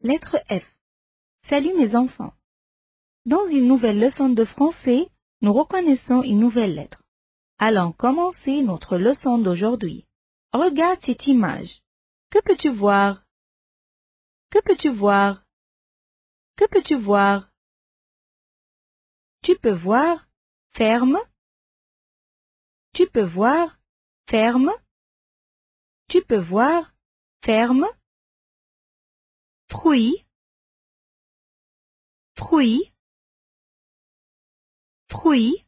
Lettre F. Salut mes enfants. Dans une nouvelle leçon de français, nous reconnaissons une nouvelle lettre. Allons commencer notre leçon d'aujourd'hui. Regarde cette image. Que peux-tu voir Que peux-tu voir Que peux-tu voir Tu peux voir ferme. Tu peux voir ferme. Tu peux voir ferme fruit fruit fruit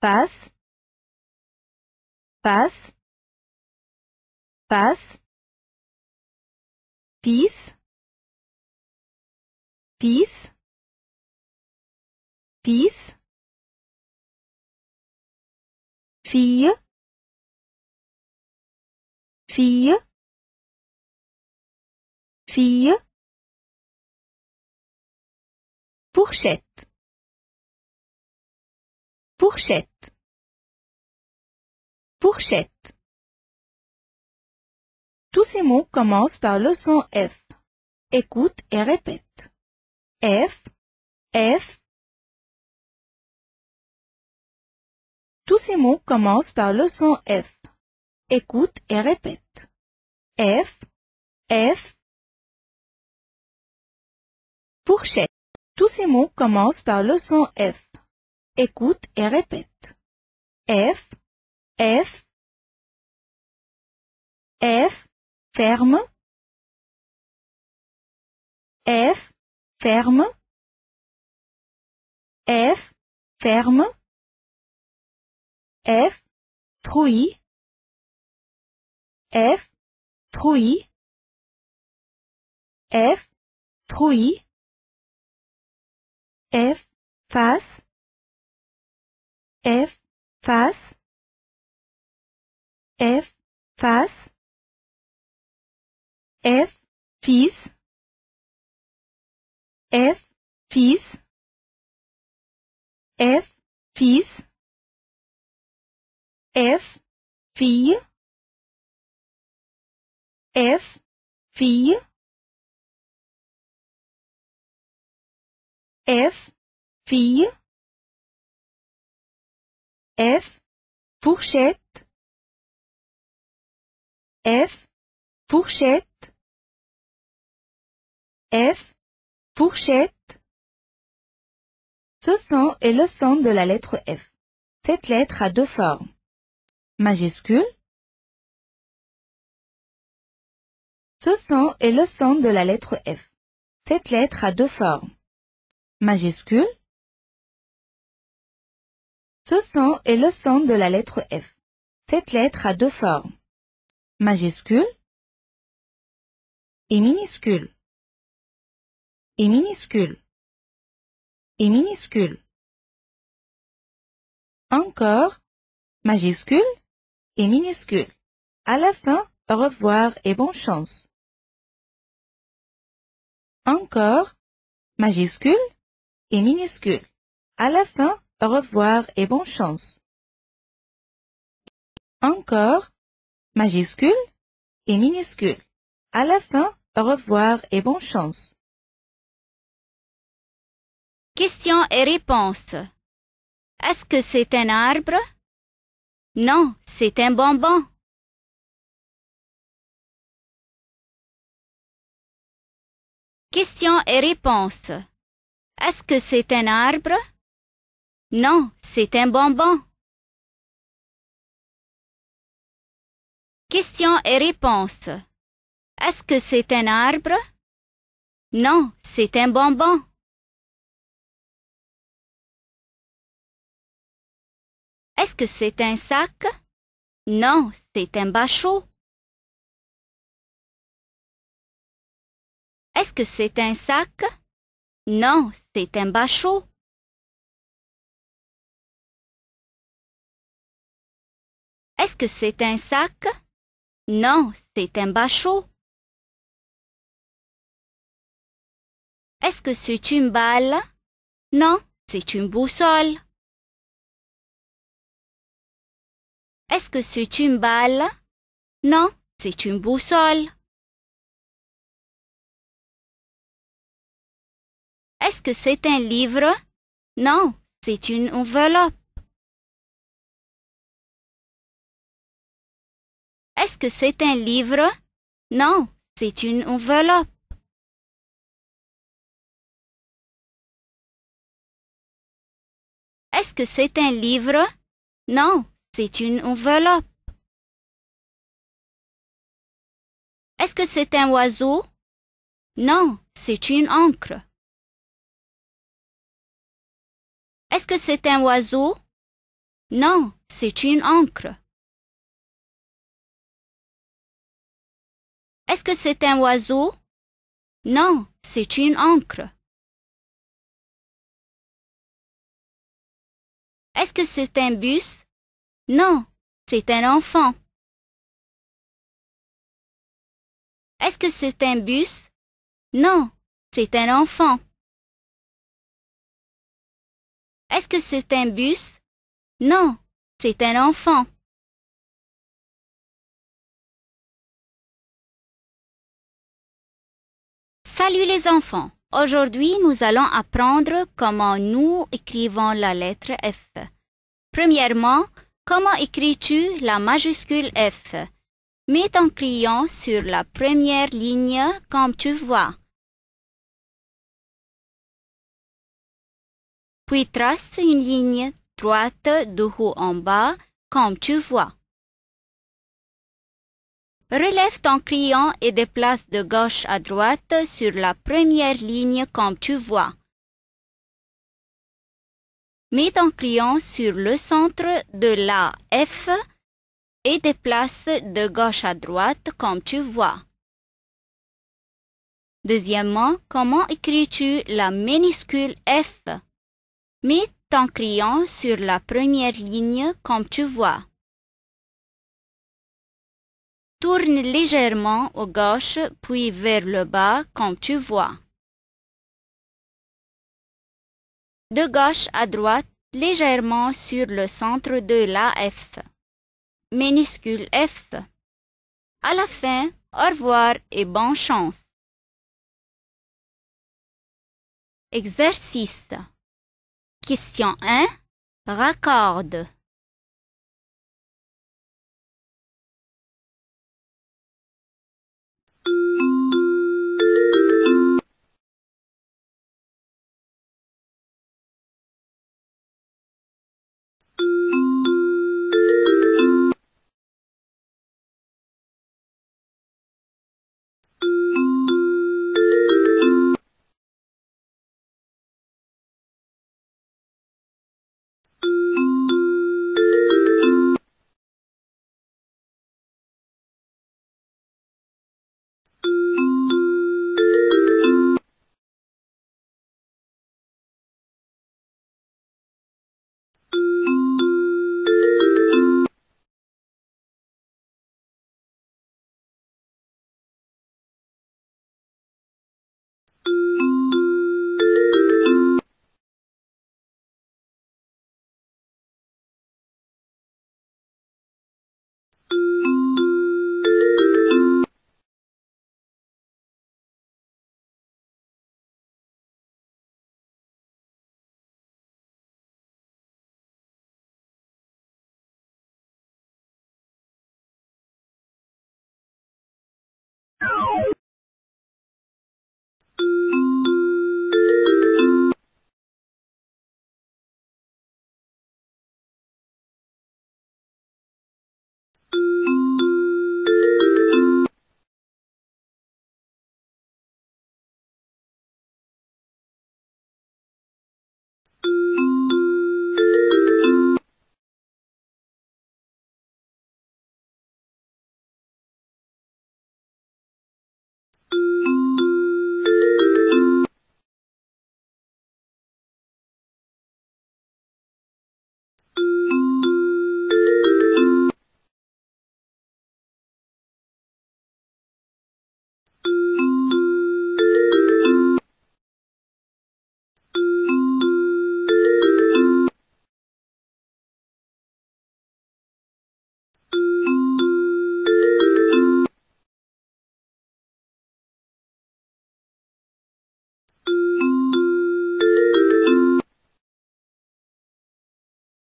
passe passe passe pisse fille fille fille, fourchette, fourchette, fourchette. Tous ces mots commencent par le son F. Écoute et répète. F, F. Tous ces mots commencent par le son F. Écoute et répète. F, F. Tous ces mots commencent par le son F. Écoute et répète. F, F, F, ferme. F, ferme. F, ferme. F, trouille. F, trouille. F, trouille. F fast F fast F fast F fees F fees F fees F fee F fee F, fille. F, fourchette. F, fourchette. F, fourchette. Ce son est le son de la lettre F. Cette lettre a deux formes. Majuscule. Ce son est le son de la lettre F. Cette lettre a deux formes majuscule. Ce son est le son de la lettre F. Cette lettre a deux formes, majuscule et minuscule, et minuscule, et minuscule. Encore, majuscule et minuscule. À la fin, au revoir et bonne chance. Encore, majuscule et minuscule. À la fin, au revoir et bonne chance. Encore, majuscule et minuscule. À la fin, au revoir et bonne chance. Question et réponse. Est-ce que c'est un arbre? Non, c'est un bonbon. Question et réponse. Est-ce que c'est un arbre? Non, c'est un bonbon. Question et réponse. Est-ce que c'est un arbre? Non, c'est un bonbon. Est-ce que c'est un sac? Non, c'est un bachot. Est-ce que c'est un sac? Non, c'est un bachot. Est-ce que c'est un sac Non, c'est un bachot. Est-ce que c'est une balle Non, c'est une boussole. Est-ce que c'est une balle Non, c'est une boussole. Est-ce que c'est un livre Non, c'est une enveloppe. Est-ce que c'est un livre Non, c'est une enveloppe. Est-ce que c'est un livre Non, c'est une enveloppe. Est-ce que c'est un oiseau Non, c'est une encre. Est-ce que c'est un oiseau Non, c'est une encre. Est-ce que c'est un oiseau Non, c'est une encre. Est-ce que c'est un bus Non, c'est un enfant. Est-ce que c'est un bus Non, c'est un enfant. Est-ce que c'est un bus Non, c'est un enfant. Salut les enfants. Aujourd'hui, nous allons apprendre comment nous écrivons la lettre F. Premièrement, comment écris-tu la majuscule F Mets ton crayon sur la première ligne comme tu vois. puis trace une ligne droite de haut en bas, comme tu vois. Relève ton crayon et déplace de gauche à droite sur la première ligne comme tu vois. Mets ton crayon sur le centre de la F et déplace de gauche à droite comme tu vois. Deuxièmement, comment écris-tu la minuscule F Mets ton crayon sur la première ligne comme tu vois. Tourne légèrement au gauche puis vers le bas comme tu vois. De gauche à droite, légèrement sur le centre de la F. Minuscule F. À la fin, au revoir et bonne chance. Exercice Question 1. Raccorde.